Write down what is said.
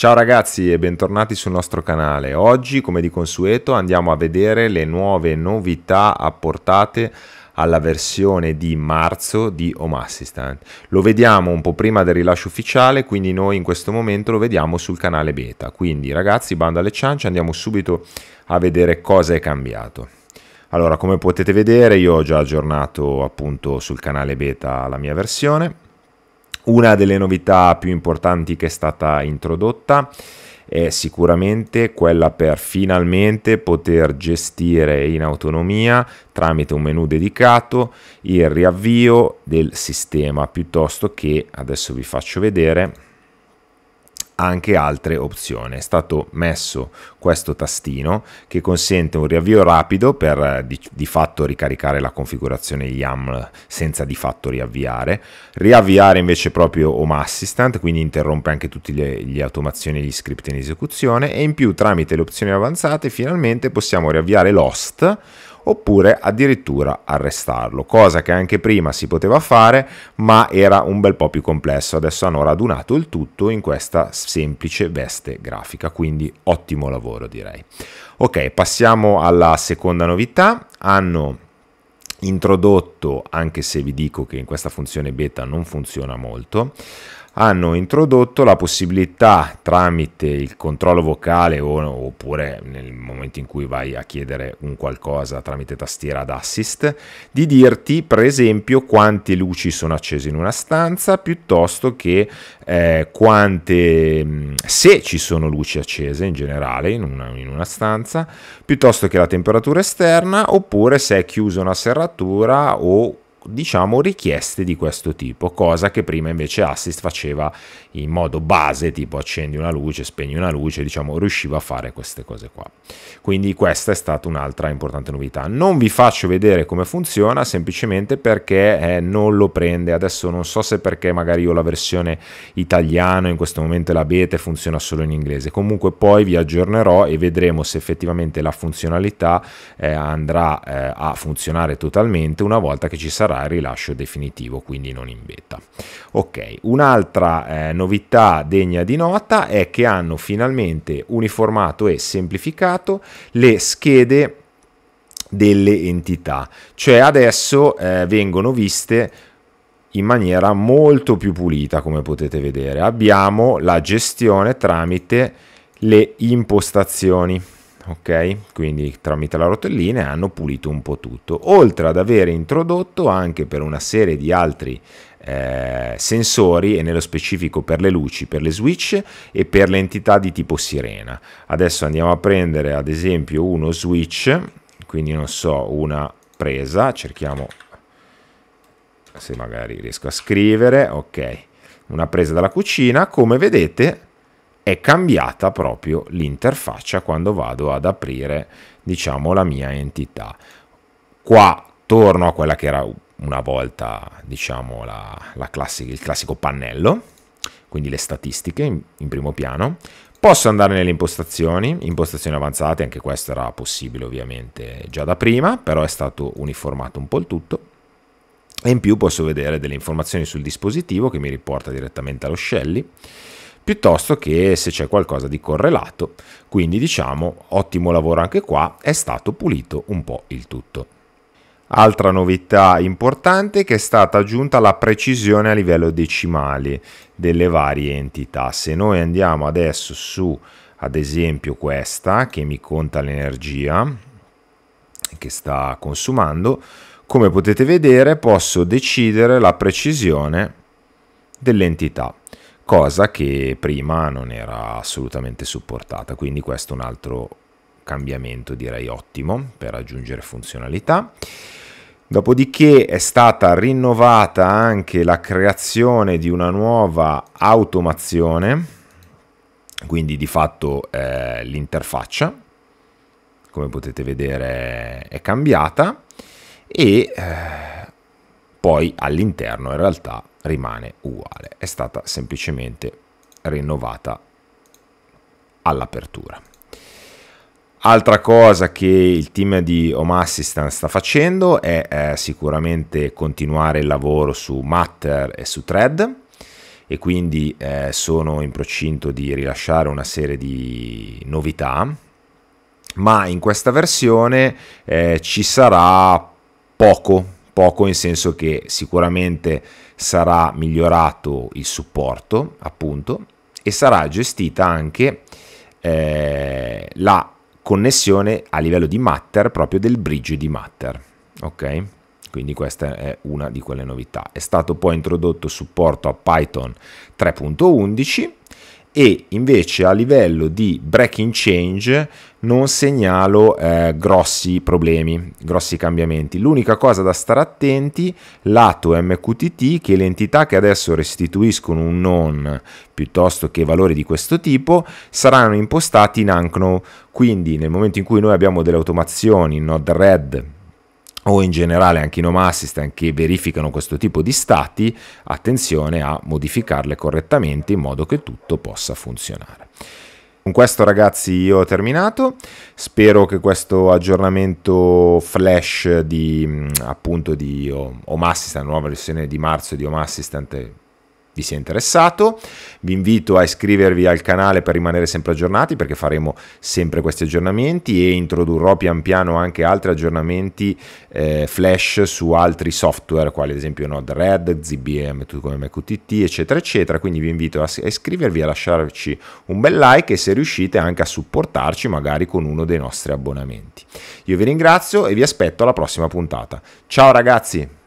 Ciao ragazzi e bentornati sul nostro canale. Oggi, come di consueto, andiamo a vedere le nuove novità apportate alla versione di marzo di Home Assistant. Lo vediamo un po' prima del rilascio ufficiale, quindi noi in questo momento lo vediamo sul canale beta. Quindi ragazzi, bando alle ciance, andiamo subito a vedere cosa è cambiato. Allora, come potete vedere, io ho già aggiornato appunto sul canale beta la mia versione una delle novità più importanti che è stata introdotta è sicuramente quella per finalmente poter gestire in autonomia tramite un menu dedicato il riavvio del sistema piuttosto che adesso vi faccio vedere anche altre opzioni. È stato messo questo tastino che consente un riavvio rapido per eh, di, di fatto ricaricare la configurazione YAML senza di fatto riavviare, riavviare invece proprio Home Assistant, quindi interrompe anche tutte le, le automazioni e gli script in esecuzione e in più tramite le opzioni avanzate finalmente possiamo riavviare l'host oppure addirittura arrestarlo, cosa che anche prima si poteva fare ma era un bel po' più complesso. Adesso hanno radunato il tutto in questa semplice veste grafica, quindi ottimo lavoro direi. Ok, passiamo alla seconda novità. Hanno introdotto, anche se vi dico che in questa funzione beta non funziona molto, hanno introdotto la possibilità tramite il controllo vocale o, oppure nel momento in cui vai a chiedere un qualcosa tramite tastiera ad assist di dirti per esempio quante luci sono accese in una stanza piuttosto che eh, quante mm, se ci sono luci accese in generale in una, in una stanza piuttosto che la temperatura esterna oppure se è chiusa una serratura o diciamo richieste di questo tipo, cosa che prima invece Assist faceva in modo base, tipo accendi una luce, spegni una luce, diciamo riusciva a fare queste cose qua. Quindi questa è stata un'altra importante novità. Non vi faccio vedere come funziona, semplicemente perché eh, non lo prende. Adesso non so se perché magari io la versione italiana, in questo momento la beta funziona solo in inglese. Comunque poi vi aggiornerò e vedremo se effettivamente la funzionalità eh, andrà eh, a funzionare totalmente una volta che ci sarà sarà rilascio definitivo, quindi non in beta. Ok, un'altra eh, novità degna di nota è che hanno finalmente uniformato e semplificato le schede delle entità, cioè adesso eh, vengono viste in maniera molto più pulita come potete vedere abbiamo la gestione tramite le impostazioni ok? Quindi tramite la rotellina hanno pulito un po' tutto, oltre ad aver introdotto anche per una serie di altri eh, sensori e nello specifico per le luci, per le switch e per le entità di tipo sirena. Adesso andiamo a prendere ad esempio uno switch, quindi non so, una presa, cerchiamo se magari riesco a scrivere, ok, una presa dalla cucina, come vedete è cambiata proprio l'interfaccia quando vado ad aprire diciamo la mia entità qua torno a quella che era una volta diciamo la, la classica, il classico pannello quindi le statistiche in, in primo piano Posso andare nelle impostazioni, impostazioni avanzate, anche questo era possibile ovviamente già da prima, però è stato uniformato un po' il tutto. E in più posso vedere delle informazioni sul dispositivo che mi riporta direttamente allo Shelly piuttosto che se c'è qualcosa di correlato. Quindi diciamo ottimo lavoro anche qua, è stato pulito un po' il tutto. Altra novità importante è che è stata aggiunta la precisione a livello decimale delle varie entità. Se noi andiamo adesso su ad esempio questa che mi conta l'energia che sta consumando, come potete vedere posso decidere la precisione dell'entità cosa che prima non era assolutamente supportata, quindi questo è un altro cambiamento direi ottimo per aggiungere funzionalità. Dopodiché è stata rinnovata anche la creazione di una nuova automazione, quindi di fatto eh, l'interfaccia, come potete vedere è cambiata e eh, poi all'interno in realtà rimane uguale, è stata semplicemente rinnovata all'apertura. Altra cosa che il team di Home Assistant sta facendo è, è sicuramente continuare il lavoro su Matter e su Thread e quindi eh, sono in procinto di rilasciare una serie di novità, ma in questa versione eh, ci sarà poco poco in senso che sicuramente sarà migliorato il supporto appunto e sarà gestita anche eh, la connessione a livello di Matter proprio del bridge di Matter ok quindi questa è una di quelle novità è stato poi introdotto supporto a Python 3.11 e invece a livello di breaking change non segnalo eh, grossi problemi, grossi cambiamenti. L'unica cosa da stare attenti lato MQTT che le entità che adesso restituiscono un non piuttosto che valori di questo tipo saranno impostati in ANCNO, quindi nel momento in cui noi abbiamo delle automazioni in Node-RED o in generale anche in home assistant che verificano questo tipo di stati, attenzione a modificarle correttamente in modo che tutto possa funzionare. Con questo ragazzi io ho terminato, spero che questo aggiornamento flash di mm, appunto di Home Assistant, nuova versione di marzo di Home Assistant vi sia interessato. Vi invito a iscrivervi al canale per rimanere sempre aggiornati perché faremo sempre questi aggiornamenti e introdurrò pian piano anche altri aggiornamenti eh, flash su altri software quali ad esempio Node-RED, ZBM, come MQTT eccetera eccetera. Quindi vi invito a iscrivervi, a lasciarci un bel like e se riuscite anche a supportarci magari con uno dei nostri abbonamenti. Io vi ringrazio e vi aspetto alla prossima puntata. Ciao ragazzi!